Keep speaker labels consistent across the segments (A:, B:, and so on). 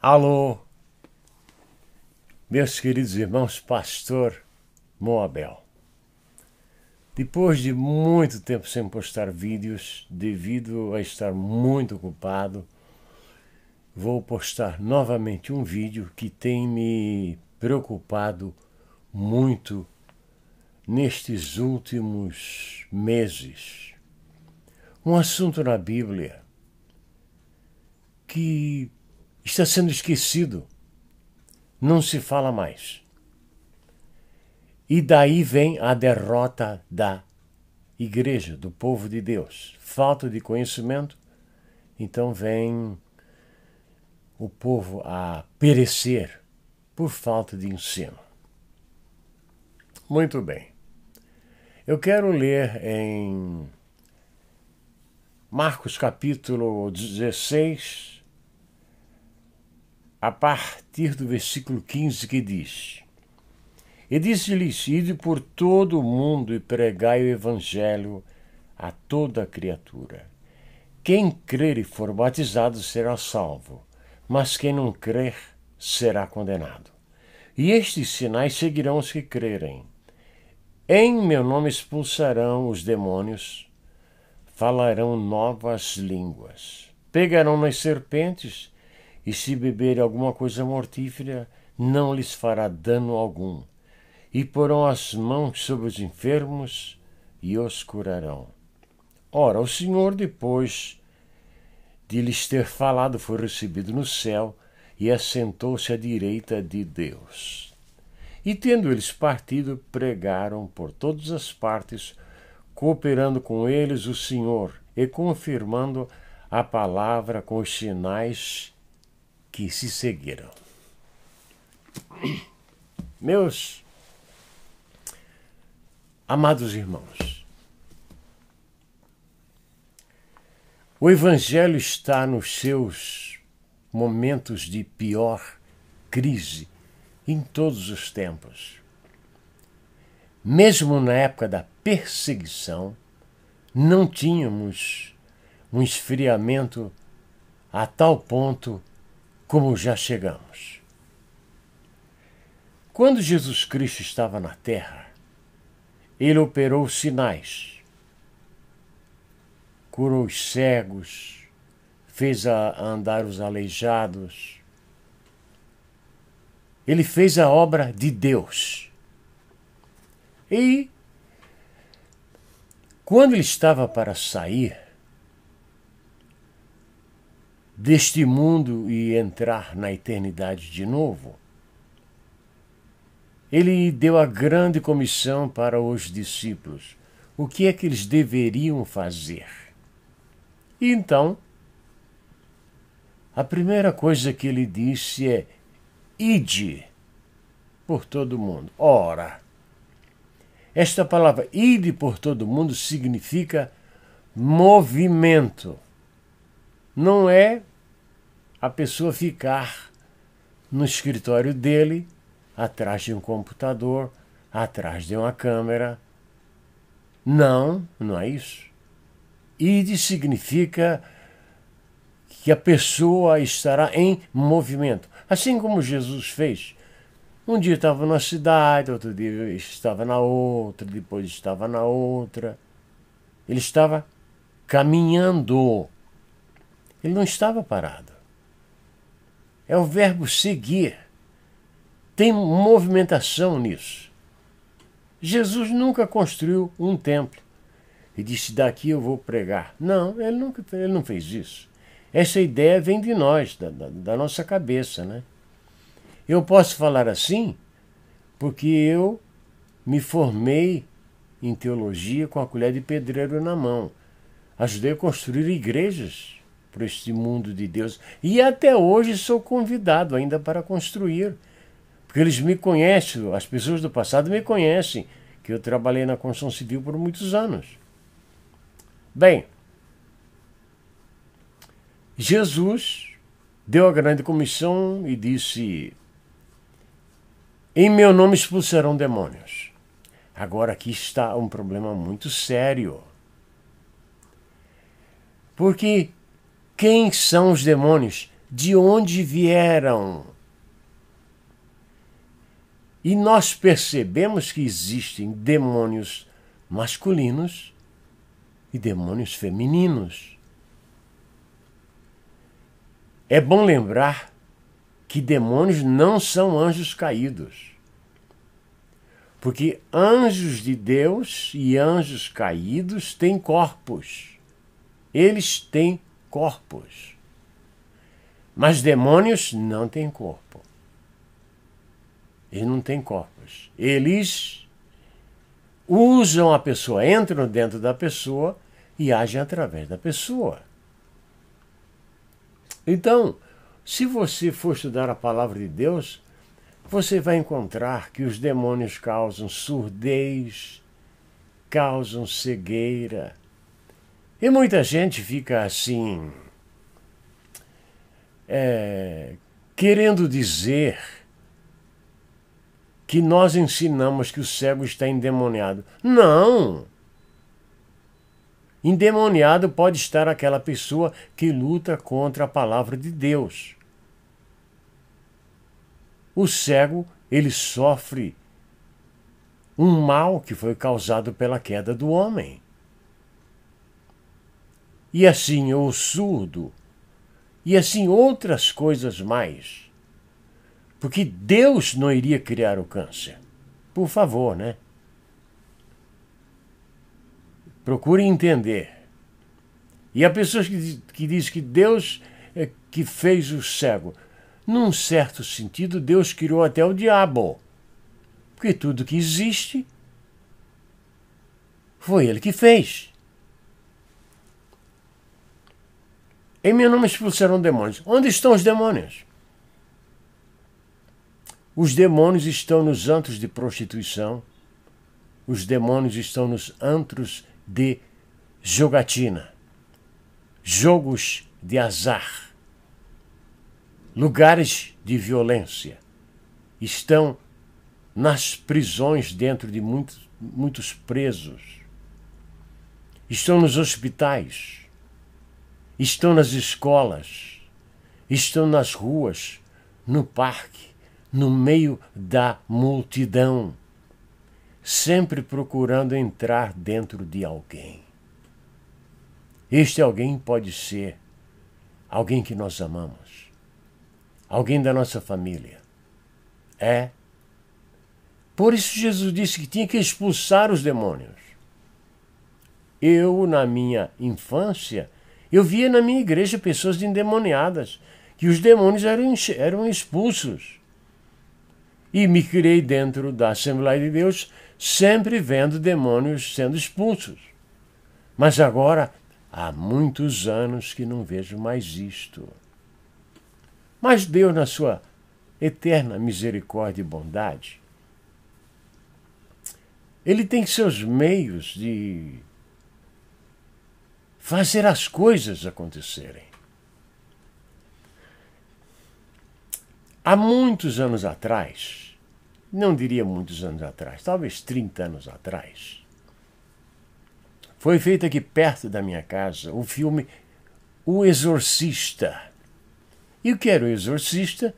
A: Alô, meus queridos irmãos, pastor Moabel. Depois de muito tempo sem postar vídeos, devido a estar muito ocupado, vou postar novamente um vídeo que tem me preocupado muito nestes últimos meses. Um assunto na Bíblia que está sendo esquecido. Não se fala mais. E daí vem a derrota da igreja, do povo de Deus. Falta de conhecimento, então vem o povo a perecer por falta de ensino. Muito bem. Eu quero ler em Marcos capítulo 16, a partir do versículo 15, que diz: E disse-lhes: Ide por todo o mundo e pregai o evangelho a toda criatura. Quem crer e for batizado será salvo, mas quem não crer será condenado. E estes sinais seguirão os que crerem. Em meu nome expulsarão os demônios, falarão novas línguas, pegarão nas serpentes e se beberem alguma coisa mortífera, não lhes fará dano algum. E porão as mãos sobre os enfermos e os curarão. Ora, o Senhor, depois de lhes ter falado, foi recebido no céu e assentou-se à direita de Deus. E tendo eles partido, pregaram por todas as partes, cooperando com eles o Senhor e confirmando a palavra com os sinais que se seguiram. Meus amados irmãos, o Evangelho está nos seus momentos de pior crise em todos os tempos. Mesmo na época da perseguição, não tínhamos um esfriamento a tal ponto como já chegamos. Quando Jesus Cristo estava na terra, ele operou sinais, curou os cegos, fez a andar os aleijados. Ele fez a obra de Deus. E quando ele estava para sair, deste mundo e entrar na eternidade de novo. Ele deu a grande comissão para os discípulos. O que é que eles deveriam fazer? E então, a primeira coisa que ele disse é: ide por todo mundo. Ora, esta palavra ide por todo mundo significa movimento não é a pessoa ficar no escritório dele, atrás de um computador, atrás de uma câmera. Não, não é isso. Ide significa que a pessoa estará em movimento, assim como Jesus fez. Um dia estava numa cidade, outro dia estava na outra, depois estava na outra. Ele estava caminhando. Ele não estava parado. É o verbo seguir. Tem movimentação nisso. Jesus nunca construiu um templo e disse: Daqui eu vou pregar. Não, ele, nunca, ele não fez isso. Essa ideia vem de nós, da, da, da nossa cabeça. Né? Eu posso falar assim porque eu me formei em teologia com a colher de pedreiro na mão. Ajudei a construir igrejas para este mundo de Deus. E até hoje sou convidado ainda para construir, porque eles me conhecem, as pessoas do passado me conhecem, que eu trabalhei na construção civil por muitos anos. Bem, Jesus deu a grande comissão e disse: Em meu nome expulsarão demônios. Agora aqui está um problema muito sério. Porque quem são os demônios? De onde vieram? E nós percebemos que existem demônios masculinos e demônios femininos. É bom lembrar que demônios não são anjos caídos. Porque anjos de Deus e anjos caídos têm corpos. Eles têm corpos. Mas demônios não têm corpo. Eles não têm corpos. Eles usam a pessoa, entram dentro da pessoa e agem através da pessoa. Então, se você for estudar a palavra de Deus, você vai encontrar que os demônios causam surdez, causam cegueira, e muita gente fica assim, é, querendo dizer que nós ensinamos que o cego está endemoniado. Não! Endemoniado pode estar aquela pessoa que luta contra a palavra de Deus. O cego, ele sofre um mal que foi causado pela queda do homem e assim o surdo, e assim outras coisas mais. Porque Deus não iria criar o câncer. Por favor, né? Procure entender. E há pessoas que, que dizem que Deus é que fez o cego. Num certo sentido, Deus criou até o diabo. Porque tudo que existe foi ele que fez. Em meu nome expulsaram demônios. Onde estão os demônios? Os demônios estão nos antros de prostituição. Os demônios estão nos antros de jogatina, jogos de azar, lugares de violência. Estão nas prisões dentro de muitos, muitos presos. Estão nos hospitais estão nas escolas, estão nas ruas, no parque, no meio da multidão, sempre procurando entrar dentro de alguém. Este alguém pode ser alguém que nós amamos, alguém da nossa família. É. Por isso Jesus disse que tinha que expulsar os demônios. Eu, na minha infância, eu via na minha igreja pessoas endemoniadas, que os demônios eram, eram expulsos. E me criei dentro da Assembleia de Deus, sempre vendo demônios sendo expulsos. Mas agora há muitos anos que não vejo mais isto. Mas Deus, na sua eterna misericórdia e bondade, ele tem seus meios de fazer as coisas acontecerem. Há muitos anos atrás, não diria muitos anos atrás, talvez 30 anos atrás, foi feito aqui perto da minha casa o filme O Exorcista. E o que era o Exorcista?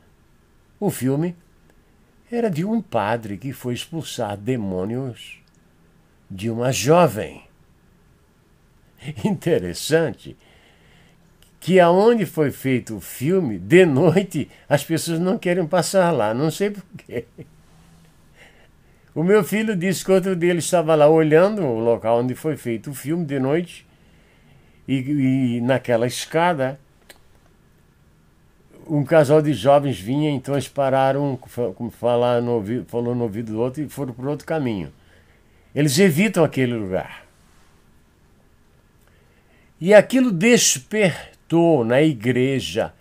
A: O filme era de um padre que foi expulsar demônios de uma jovem interessante que aonde foi feito o filme, de noite as pessoas não querem passar lá, não sei porquê. O meu filho disse que outro dele estava lá olhando o local onde foi feito o filme de noite e, e naquela escada um casal de jovens vinha, então eles pararam, como falar no ouvido, falou no ouvido do outro e foram para outro caminho. Eles evitam aquele lugar. E aquilo despertou na igreja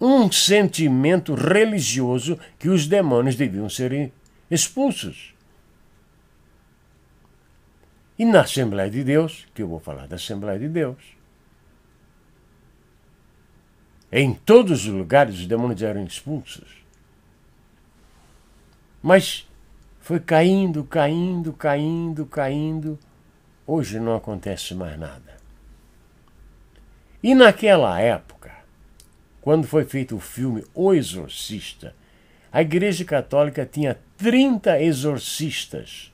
A: um sentimento religioso que os demônios deviam ser expulsos. E na Assembleia de Deus, que eu vou falar da Assembleia de Deus, em todos os lugares os demônios eram expulsos. Mas foi caindo, caindo, caindo, caindo. Hoje não acontece mais nada. E naquela época, quando foi feito o filme O Exorcista, a Igreja Católica tinha 30 exorcistas,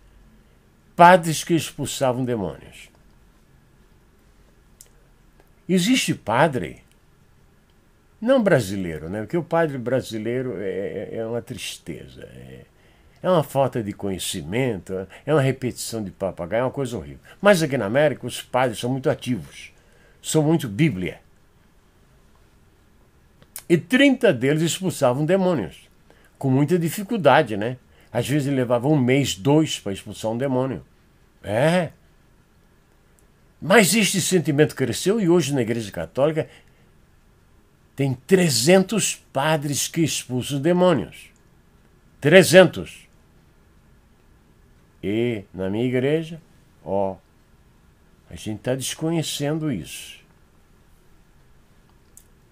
A: padres que expulsavam demônios. Existe padre, não brasileiro, né? Porque o padre brasileiro é, é, é uma tristeza, é, é, uma falta de conhecimento, é uma repetição de papagaio, é uma coisa horrível. Mas aqui na América os padres são muito ativos sou muito Bíblia. E 30 deles expulsavam demônios, com muita dificuldade, né? Às vezes levava um mês, dois para expulsar um demônio. É. Mas este sentimento cresceu e hoje na Igreja Católica tem 300 padres que expulsam demônios. 300. E na minha igreja, ó, a gente está desconhecendo isso.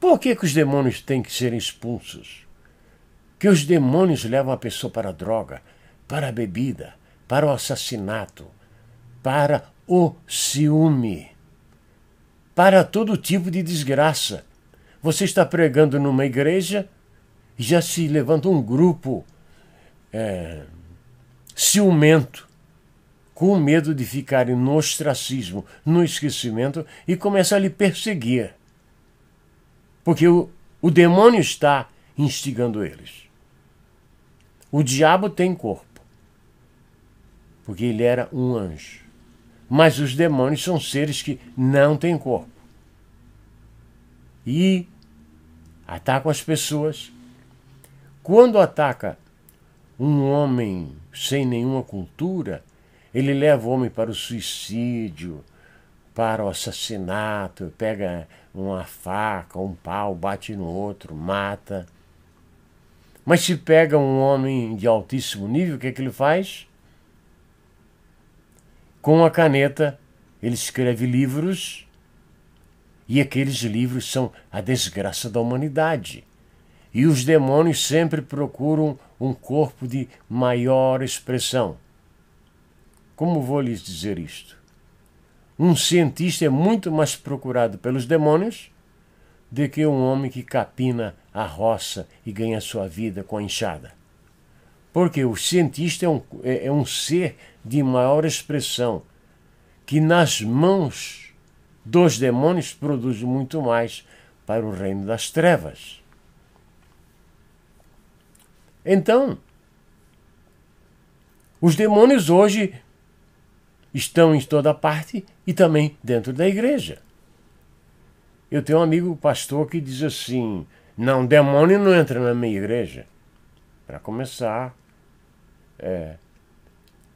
A: Por que, que os demônios têm que ser expulsos? Que os demônios levam a pessoa para a droga, para a bebida, para o assassinato, para o ciúme, para todo tipo de desgraça. Você está pregando numa igreja e já se levanta um grupo é, ciumento com medo de ficarem no ostracismo, no esquecimento e começa a lhe perseguir. Porque o, o demônio está instigando eles. O diabo tem corpo, porque ele era um anjo. Mas os demônios são seres que não têm corpo. E atacam as pessoas. Quando ataca um homem sem nenhuma cultura, ele leva o homem para o suicídio, para o assassinato, pega uma faca, um pau, bate no outro, mata. Mas se pega um homem de altíssimo nível, o que, é que ele faz? Com a caneta, ele escreve livros, e aqueles livros são a desgraça da humanidade. E os demônios sempre procuram um corpo de maior expressão. Como vou lhes dizer isto? Um cientista é muito mais procurado pelos demônios do que um homem que capina a roça e ganha sua vida com a enxada. Porque o cientista é um, é, é um ser de maior expressão, que nas mãos dos demônios produz muito mais para o reino das trevas. Então, os demônios hoje estão em toda parte e também dentro da igreja. Eu tenho um amigo pastor que diz assim: não, demônio não entra na minha igreja. Para começar, é,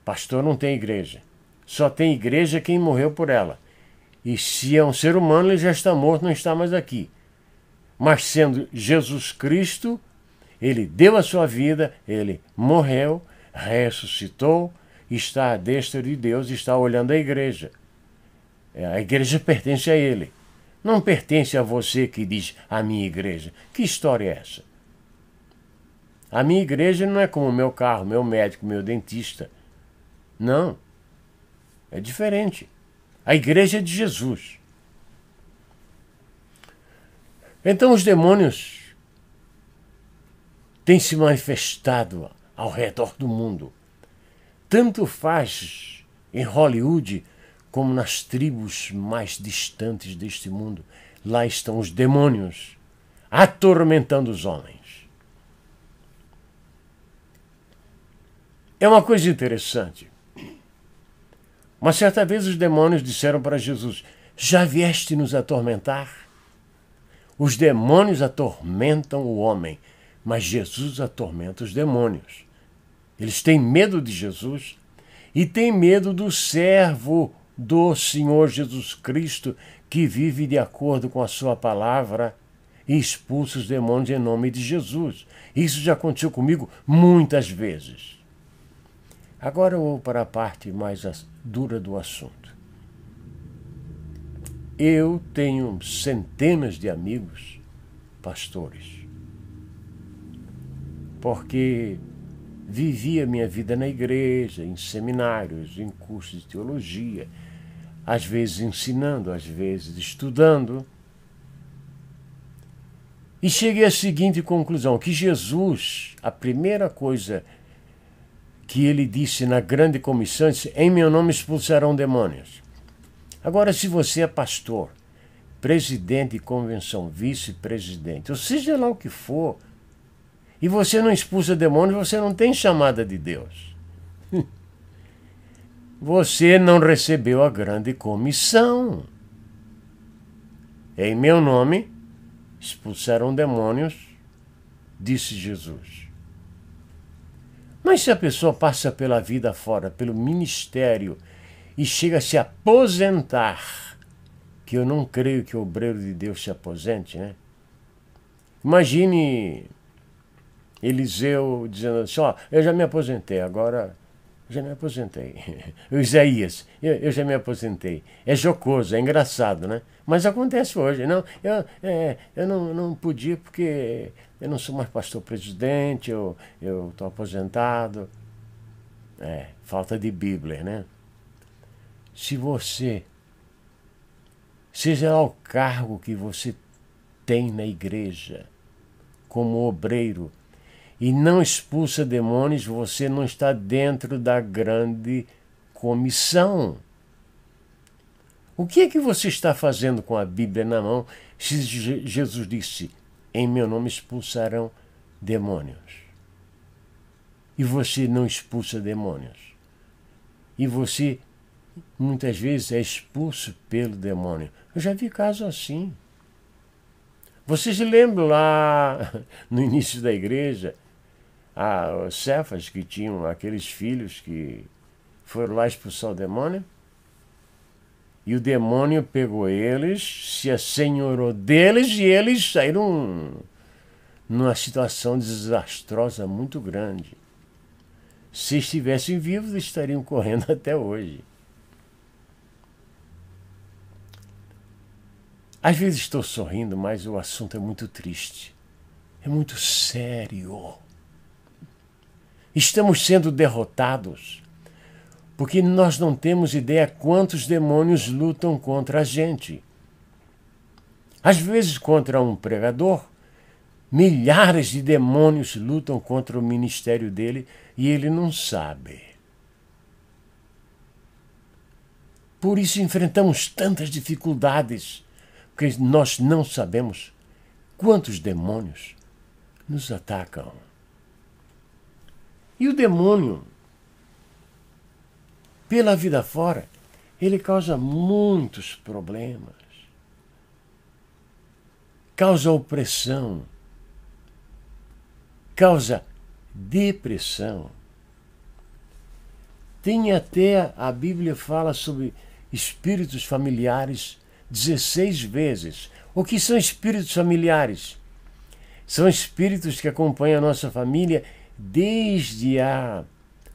A: pastor não tem igreja. Só tem igreja quem morreu por ela. E se é um ser humano, ele já está morto, não está mais aqui. Mas sendo Jesus Cristo, ele deu a sua vida, ele morreu, ressuscitou está à destra de Deus, está olhando a igreja. É, a igreja pertence a ele. Não pertence a você que diz a minha igreja. Que história é essa? A minha igreja não é como o meu carro, meu médico, meu dentista. Não. É diferente. A igreja é de Jesus. Então os demônios têm se manifestado ao redor do mundo tanto faz em Hollywood como nas tribos mais distantes deste mundo. Lá estão os demônios atormentando os homens. É uma coisa interessante. Uma certa vez os demônios disseram para Jesus: Já vieste nos atormentar? Os demônios atormentam o homem, mas Jesus atormenta os demônios. Eles têm medo de Jesus e têm medo do servo do Senhor Jesus Cristo que vive de acordo com a sua palavra e expulsa os demônios em nome de Jesus. Isso já aconteceu comigo muitas vezes. Agora eu vou para a parte mais dura do assunto. Eu tenho centenas de amigos pastores, porque Vivi a minha vida na igreja, em seminários, em cursos de teologia, às vezes ensinando, às vezes estudando. E cheguei à seguinte conclusão: que Jesus, a primeira coisa que ele disse na grande comissão, disse, em meu nome expulsarão demônios. Agora, se você é pastor, presidente de convenção, vice-presidente, ou seja lá o que for, e você não expulsa demônios, você não tem chamada de Deus. Você não recebeu a grande comissão. Em meu nome expulsaram demônios, disse Jesus. Mas se a pessoa passa pela vida fora, pelo ministério, e chega a se aposentar, que eu não creio que o obreiro de Deus se aposente, né? Imagine Eliseu dizendo assim, ó, eu já me aposentei, agora já me aposentei. O Isaías, eu, eu, já me aposentei. É jocoso, é engraçado, né? Mas acontece hoje. Não, eu, é, eu não, não podia porque eu não sou mais pastor presidente, eu estou aposentado. É, falta de Bíblia, né? Se você, seja lá o cargo que você tem na igreja, como obreiro, e não expulsa demônios, você não está dentro da grande comissão. O que é que você está fazendo com a Bíblia na mão se Jesus disse: Em meu nome expulsarão demônios? E você não expulsa demônios. E você muitas vezes é expulso pelo demônio. Eu já vi casos assim. Vocês lembram lá no início da igreja a ah, Cefas, que tinham aqueles filhos que foram lá expulsar o demônio. E o demônio pegou eles, se assenhorou deles e eles saíram numa situação desastrosa muito grande. Se estivessem vivos, estariam correndo até hoje. Às vezes estou sorrindo, mas o assunto é muito triste. É muito sério. Estamos sendo derrotados porque nós não temos ideia quantos demônios lutam contra a gente. Às vezes, contra um pregador, milhares de demônios lutam contra o ministério dele e ele não sabe. Por isso enfrentamos tantas dificuldades, porque nós não sabemos quantos demônios nos atacam. E o demônio, pela vida fora, ele causa muitos problemas, causa opressão, causa depressão. Tem até, a Bíblia fala sobre espíritos familiares 16 vezes. O que são espíritos familiares? São espíritos que acompanham a nossa família desde há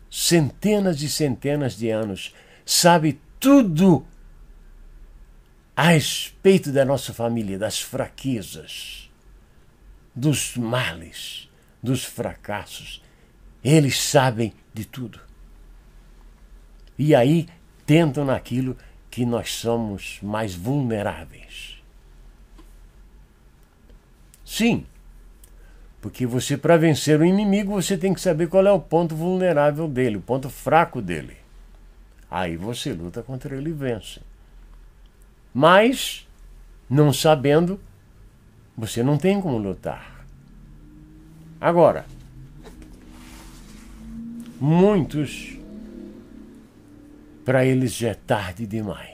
A: centenas e centenas de anos, sabe tudo a respeito da nossa família, das fraquezas, dos males, dos fracassos. Eles sabem de tudo. E aí tentam naquilo que nós somos mais vulneráveis. Sim, porque você, para vencer o inimigo, você tem que saber qual é o ponto vulnerável dele, o ponto fraco dele. Aí você luta contra ele e vence. Mas, não sabendo, você não tem como lutar. Agora, muitos, para eles já é tarde demais.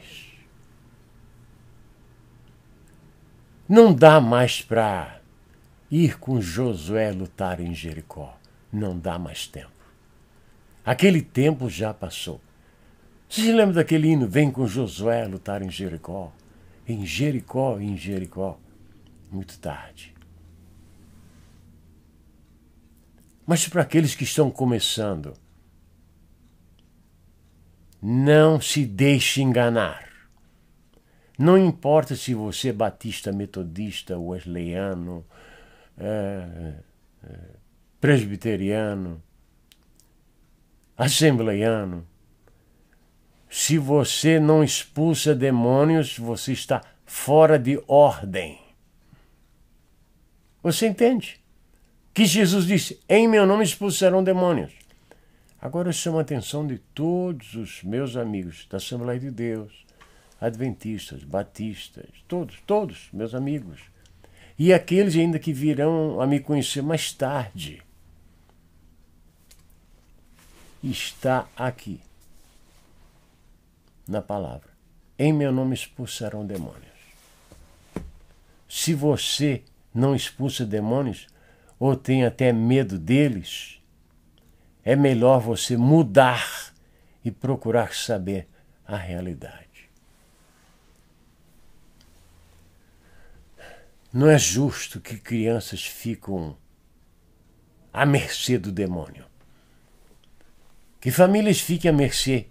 A: Não dá mais para ir com Josué lutar em Jericó. Não dá mais tempo. Aquele tempo já passou. Você se lembra daquele hino? Vem com Josué lutar em Jericó. Em Jericó, em Jericó. Muito tarde. Mas para aqueles que estão começando, não se deixe enganar. Não importa se você é batista, metodista, wesleyano, é, é, é, presbiteriano, assembleiano. Se você não expulsa demônios, você está fora de ordem. Você entende? Que Jesus disse: Em meu nome expulsarão demônios. Agora eu chamo a atenção de todos os meus amigos da Assembleia de Deus, adventistas, batistas, todos, todos meus amigos e aqueles ainda que virão a me conhecer mais tarde. Está aqui, na palavra. Em meu nome expulsarão demônios. Se você não expulsa demônios, ou tem até medo deles, é melhor você mudar e procurar saber a realidade. Não é justo que crianças ficam à mercê do demônio. Que famílias fiquem à mercê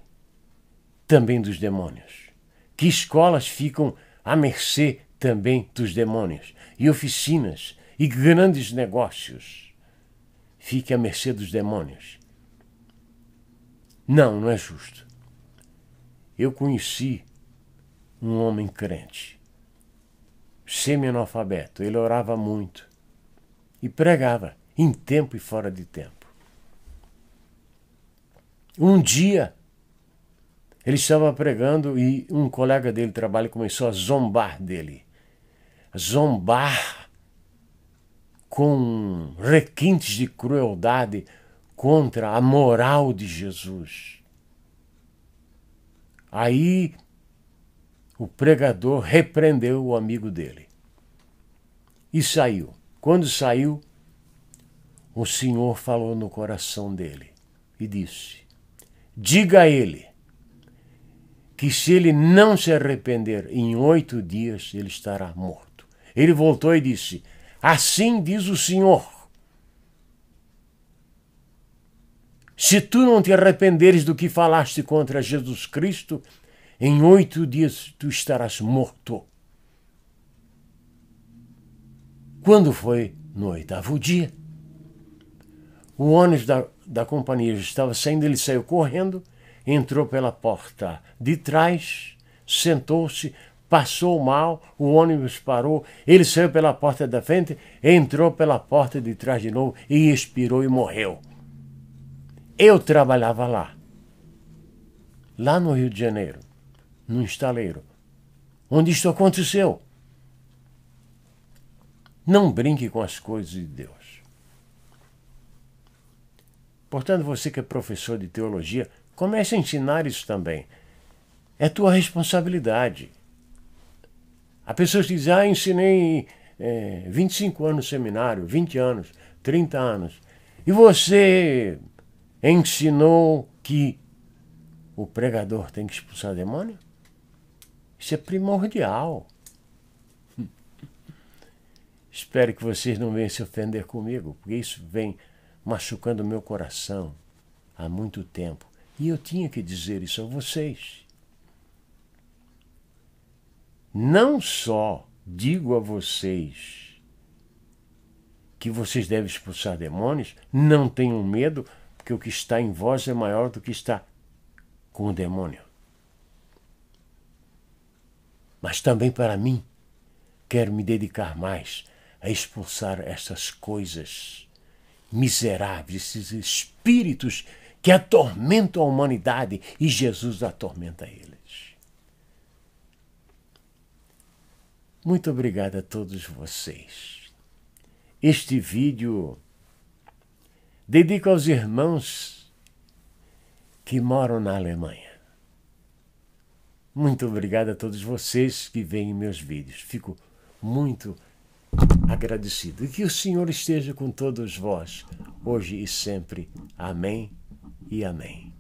A: também dos demônios. Que escolas ficam à mercê também dos demônios. E oficinas e grandes negócios fiquem à mercê dos demônios. Não, não é justo. Eu conheci um homem crente semi-analfabeto, ele orava muito e pregava, em tempo e fora de tempo. Um dia, ele estava pregando e um colega dele de trabalho começou a zombar dele. Zombar com requintes de crueldade contra a moral de Jesus. Aí o pregador repreendeu o amigo dele e saiu. Quando saiu, o Senhor falou no coração dele e disse: Diga a ele que se ele não se arrepender em oito dias, ele estará morto. Ele voltou e disse: Assim diz o Senhor. Se tu não te arrependeres do que falaste contra Jesus Cristo, em oito dias tu estarás morto. Quando foi no oitavo dia, o ônibus da, da companhia estava saindo, ele saiu correndo, entrou pela porta de trás, sentou-se, passou mal, o ônibus parou, ele saiu pela porta da frente, entrou pela porta de trás de novo e expirou e morreu. Eu trabalhava lá, lá no Rio de Janeiro num estaleiro, onde isto aconteceu. Não brinque com as coisas de Deus. Portanto, você que é professor de teologia, comece a ensinar isso também. É tua responsabilidade. Há pessoas que dizem, ah, ensinei é, 25 anos no seminário, 20 anos, 30 anos. E você ensinou que o pregador tem que expulsar demônio? Isso é primordial. Espero que vocês não venham se ofender comigo, porque isso vem machucando meu coração há muito tempo. E eu tinha que dizer isso a vocês. Não só digo a vocês que vocês devem expulsar demônios, não tenham medo, porque o que está em vós é maior do que está com o demônio mas também para mim. Quero me dedicar mais a expulsar essas coisas miseráveis, esses espíritos que atormentam a humanidade e Jesus atormenta eles. Muito obrigado a todos vocês. Este vídeo dedico aos irmãos que moram na Alemanha. Muito obrigado a todos vocês que veem meus vídeos. Fico muito agradecido. E que o Senhor esteja com todos vós, hoje e sempre. Amém e amém.